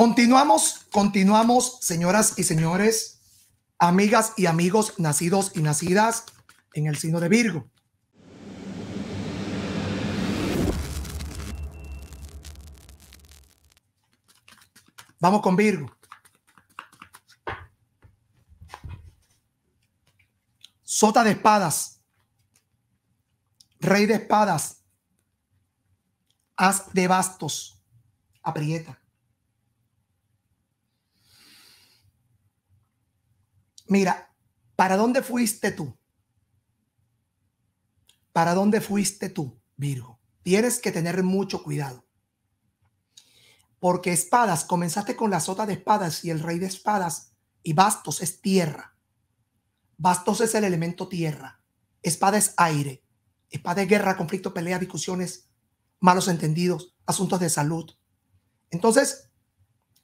Continuamos, continuamos, señoras y señores, amigas y amigos nacidos y nacidas en el signo de Virgo. Vamos con Virgo. Sota de espadas. Rey de espadas. Haz de bastos. Aprieta. Mira, ¿para dónde fuiste tú? ¿Para dónde fuiste tú, Virgo? Tienes que tener mucho cuidado. Porque espadas, comenzaste con la sota de espadas y el rey de espadas y bastos es tierra. Bastos es el elemento tierra. Espada es aire. Espada es guerra, conflicto, pelea, discusiones, malos entendidos, asuntos de salud. Entonces,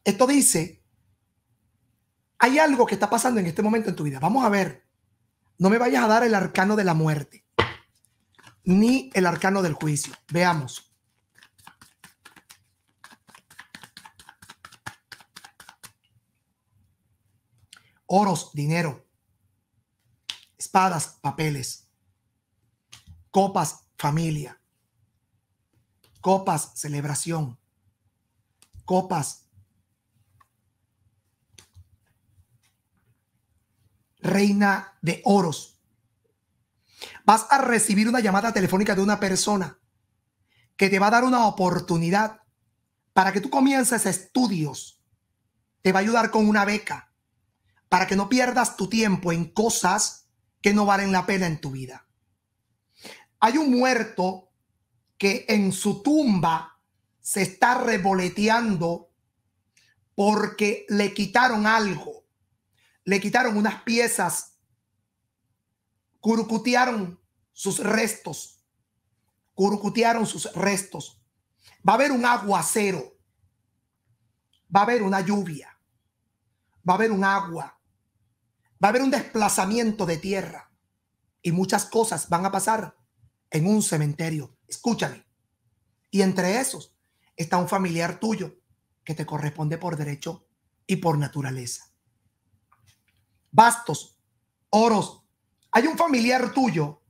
esto dice hay algo que está pasando en este momento en tu vida. Vamos a ver. No me vayas a dar el arcano de la muerte, ni el arcano del juicio. Veamos. Oros, dinero. Espadas, papeles. Copas, familia. Copas, celebración. Copas, reina de oros. Vas a recibir una llamada telefónica de una persona que te va a dar una oportunidad para que tú comiences estudios. Te va a ayudar con una beca para que no pierdas tu tiempo en cosas que no valen la pena en tu vida. Hay un muerto que en su tumba se está revoleteando porque le quitaron algo le quitaron unas piezas, curucutearon sus restos, curucutearon sus restos. Va a haber un aguacero, va a haber una lluvia, va a haber un agua, va a haber un desplazamiento de tierra y muchas cosas van a pasar en un cementerio. Escúchame. Y entre esos está un familiar tuyo que te corresponde por derecho y por naturaleza. Bastos, Oros, hay un familiar tuyo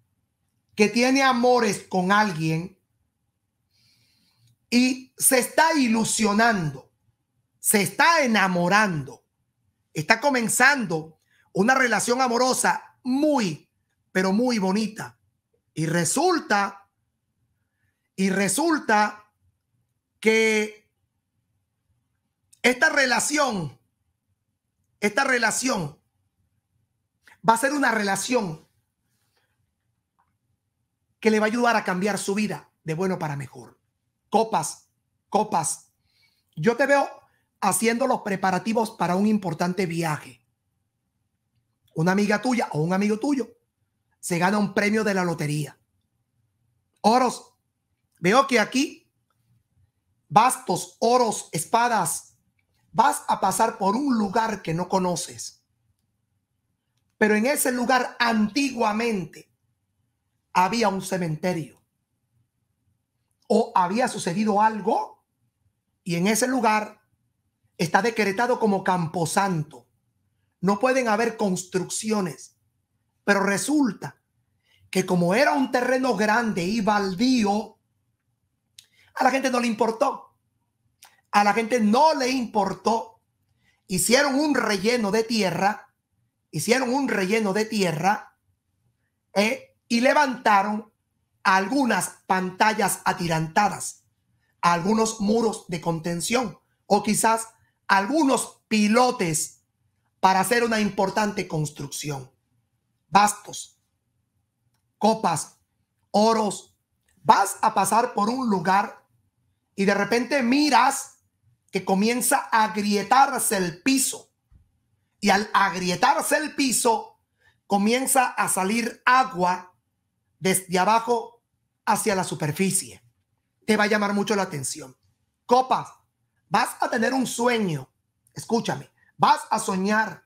que tiene amores con alguien y se está ilusionando, se está enamorando, está comenzando una relación amorosa muy, pero muy bonita. Y resulta, y resulta que esta relación, esta relación va a ser una relación que le va a ayudar a cambiar su vida de bueno para mejor. Copas, copas. Yo te veo haciendo los preparativos para un importante viaje. Una amiga tuya o un amigo tuyo se gana un premio de la lotería. Oros, veo que aquí bastos, oros, espadas, vas a pasar por un lugar que no conoces. Pero en ese lugar antiguamente había un cementerio. O había sucedido algo y en ese lugar está decretado como camposanto. No pueden haber construcciones. Pero resulta que como era un terreno grande y baldío, a la gente no le importó. A la gente no le importó. Hicieron un relleno de tierra hicieron un relleno de tierra eh, y levantaron algunas pantallas atirantadas, algunos muros de contención o quizás algunos pilotes para hacer una importante construcción. Bastos, copas, oros. Vas a pasar por un lugar y de repente miras que comienza a agrietarse el piso y al agrietarse el piso comienza a salir agua desde abajo hacia la superficie. Te va a llamar mucho la atención. Copas, vas a tener un sueño. Escúchame, vas a soñar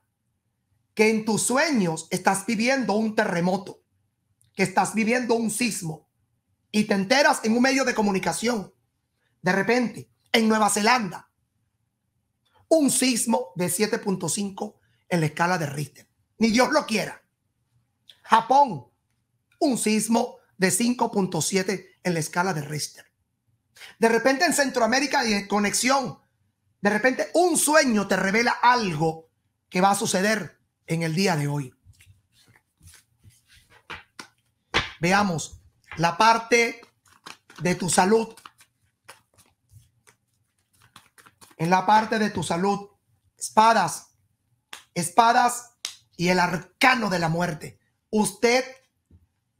que en tus sueños estás viviendo un terremoto, que estás viviendo un sismo y te enteras en un medio de comunicación. De repente, en Nueva Zelanda, un sismo de 7.5 en la escala de Richter. Ni Dios lo quiera. Japón, un sismo de 5.7 en la escala de Richter. De repente en Centroamérica hay conexión, de repente un sueño te revela algo que va a suceder en el día de hoy. Veamos la parte de tu salud. En la parte de tu salud, espadas, espadas y el arcano de la muerte. Usted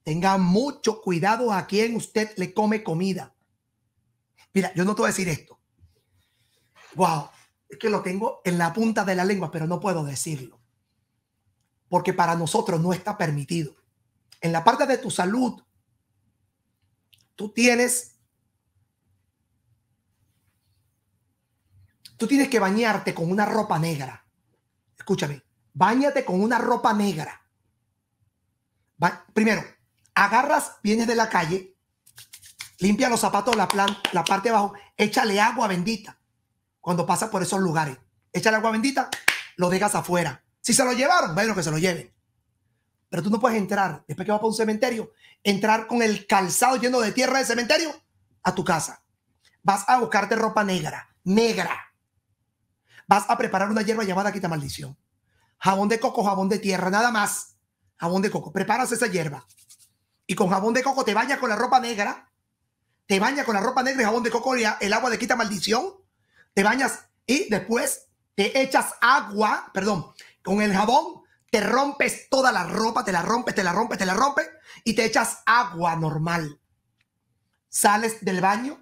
tenga mucho cuidado a quien usted le come comida. Mira, yo no te voy a decir esto. Wow, es que lo tengo en la punta de la lengua, pero no puedo decirlo. Porque para nosotros no está permitido. En la parte de tu salud, tú tienes tú tienes que bañarte con una ropa negra escúchame, bañate con una ropa negra. Primero, agarras, vienes de la calle, limpia los zapatos, la, la parte de abajo, échale agua bendita cuando pasas por esos lugares. Échale agua bendita, lo dejas afuera. Si se lo llevaron, bueno, que se lo lleven. Pero tú no puedes entrar, después que vas para un cementerio, entrar con el calzado lleno de tierra del cementerio a tu casa. Vas a buscarte ropa negra, negra vas a preparar una hierba llamada quita maldición. Jabón de coco, jabón de tierra, nada más. Jabón de coco. Preparas esa hierba. Y con jabón de coco te bañas con la ropa negra. Te bañas con la ropa negra y jabón de coco y el agua de quita maldición. Te bañas y después te echas agua, perdón, con el jabón te rompes toda la ropa, te la rompes, te la rompes, te la rompes y te echas agua normal. Sales del baño,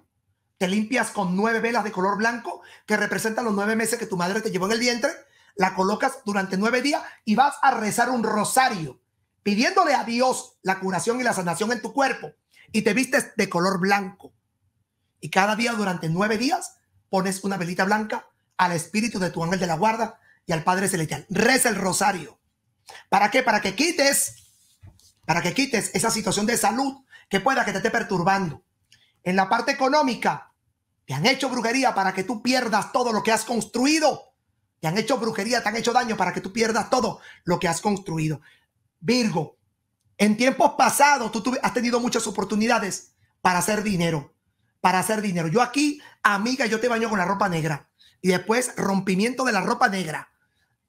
te limpias con nueve velas de color blanco que representan los nueve meses que tu madre te llevó en el vientre, la colocas durante nueve días y vas a rezar un rosario pidiéndole a Dios la curación y la sanación en tu cuerpo y te vistes de color blanco. Y cada día durante nueve días pones una velita blanca al espíritu de tu ángel de la guarda y al Padre Celestial. Reza el rosario. ¿Para qué? Para que quites, para que quites esa situación de salud que pueda que te esté perturbando. En la parte económica, te han hecho brujería para que tú pierdas todo lo que has construido. Te han hecho brujería, te han hecho daño para que tú pierdas todo lo que has construido. Virgo, en tiempos pasados tú has tenido muchas oportunidades para hacer dinero, para hacer dinero. Yo aquí, amiga, yo te baño con la ropa negra y después rompimiento de la ropa negra.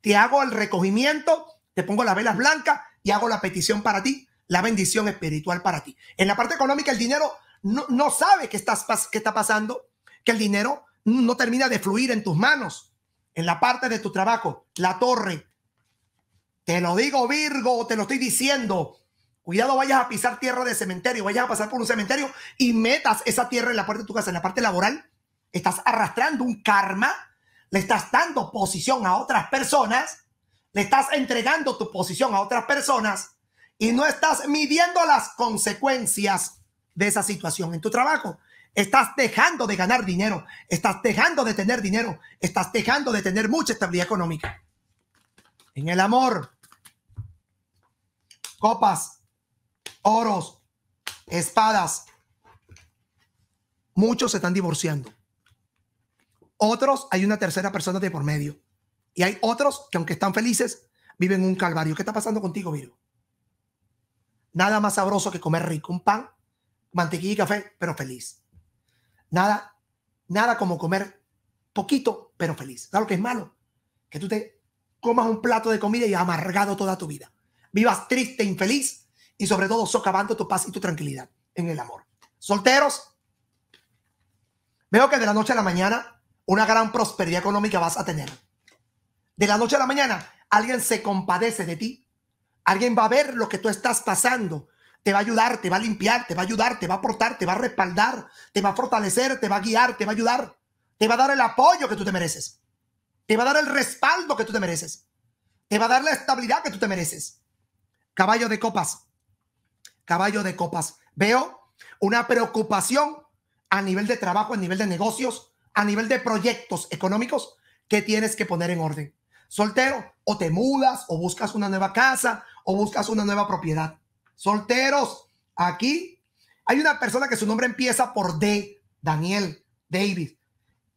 Te hago el recogimiento, te pongo las velas blancas y hago la petición para ti, la bendición espiritual para ti. En la parte económica, el dinero no, sabe qué, estás, qué está pasando que el dinero no termina de fluir en tus manos, en la parte de tu trabajo, la torre. Te lo digo Virgo, te lo estoy diciendo. Cuidado, vayas a pisar tierra de cementerio, vayas a pasar por un cementerio y metas esa tierra en la parte de tu casa, en la parte laboral. Estás arrastrando un karma, le estás dando posición a otras personas, le estás entregando tu posición a otras personas y no estás midiendo las consecuencias de esa situación en tu trabajo. Estás dejando de ganar dinero, estás dejando de tener dinero, estás dejando de tener mucha estabilidad económica. En el amor, copas, oros, espadas, muchos se están divorciando. Otros, hay una tercera persona de por medio. Y hay otros que aunque están felices, viven un calvario. ¿Qué está pasando contigo, Virgo? Nada más sabroso que comer rico, un pan, mantequilla y café, pero feliz. Nada, nada como comer poquito, pero feliz. Claro que es malo que tú te comas un plato de comida y amargado toda tu vida. Vivas triste, infeliz y sobre todo socavando tu paz y tu tranquilidad en el amor. Solteros, veo que de la noche a la mañana una gran prosperidad económica vas a tener. De la noche a la mañana alguien se compadece de ti. Alguien va a ver lo que tú estás pasando te va a ayudar, te va a limpiar, te va a ayudar, te va a aportar, te va a respaldar, te va a fortalecer, te va a guiar, te va a ayudar, te va a dar el apoyo que tú te mereces, te va a dar el respaldo que tú te mereces, te va a dar la estabilidad que tú te mereces. Caballo de copas, caballo de copas. Veo una preocupación a nivel de trabajo, a nivel de negocios, a nivel de proyectos económicos que tienes que poner en orden. Soltero, o te mudas, o buscas una nueva casa, o buscas una nueva propiedad. Solteros, aquí hay una persona que su nombre empieza por D, Daniel David.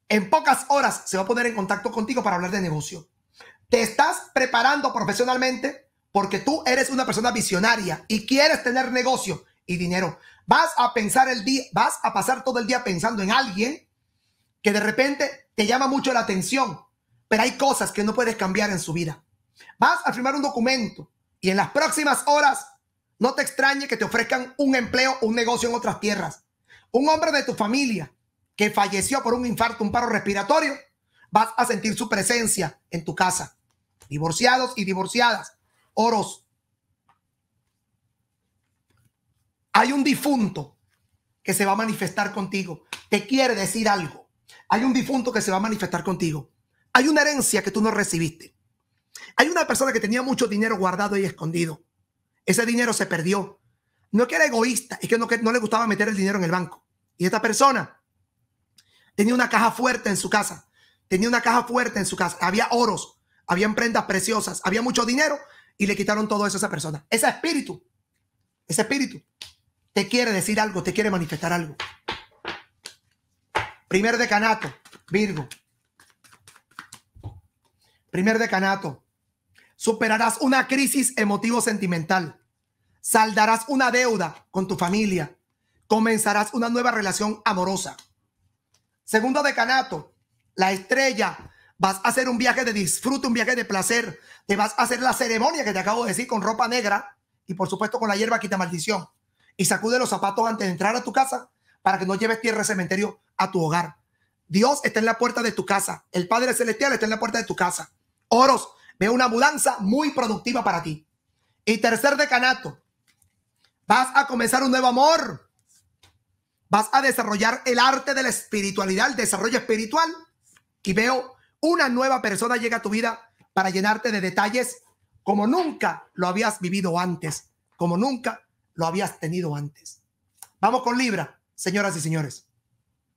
En pocas horas se va a poner en contacto contigo para hablar de negocio. Te estás preparando profesionalmente porque tú eres una persona visionaria y quieres tener negocio y dinero. Vas a pensar el día, vas a pasar todo el día pensando en alguien que de repente te llama mucho la atención, pero hay cosas que no puedes cambiar en su vida. Vas a firmar un documento y en las próximas horas no te extrañe que te ofrezcan un empleo un negocio en otras tierras. Un hombre de tu familia que falleció por un infarto, un paro respiratorio, vas a sentir su presencia en tu casa. Divorciados y divorciadas, oros. Hay un difunto que se va a manifestar contigo. Te quiere decir algo. Hay un difunto que se va a manifestar contigo. Hay una herencia que tú no recibiste. Hay una persona que tenía mucho dinero guardado y escondido. Ese dinero se perdió. No es que era egoísta, es que no, le gustaba meter el dinero en el banco. Y esta persona tenía una caja fuerte en su casa. Tenía una caja fuerte en su casa. Había oros, había prendas preciosas, había mucho dinero y le quitaron todo eso a esa persona. Ese espíritu, ese espíritu te quiere decir algo, te quiere manifestar algo. Primer decanato, Virgo. Primer decanato, Superarás una crisis emotivo-sentimental. Saldarás una deuda con tu familia. Comenzarás una nueva relación amorosa. Segundo decanato, la estrella. Vas a hacer un viaje de disfrute, un viaje de placer. Te vas a hacer la ceremonia que te acabo de decir con ropa negra y por supuesto con la hierba quita maldición. Y sacude los zapatos antes de entrar a tu casa para que no lleves tierra cementerio a tu hogar. Dios está en la puerta de tu casa. El Padre Celestial está en la puerta de tu casa. Oros, Veo una mudanza muy productiva para ti. Y tercer decanato, vas a comenzar un nuevo amor. Vas a desarrollar el arte de la espiritualidad, el desarrollo espiritual. Y veo una nueva persona llega a tu vida para llenarte de detalles como nunca lo habías vivido antes, como nunca lo habías tenido antes. Vamos con Libra, señoras y señores.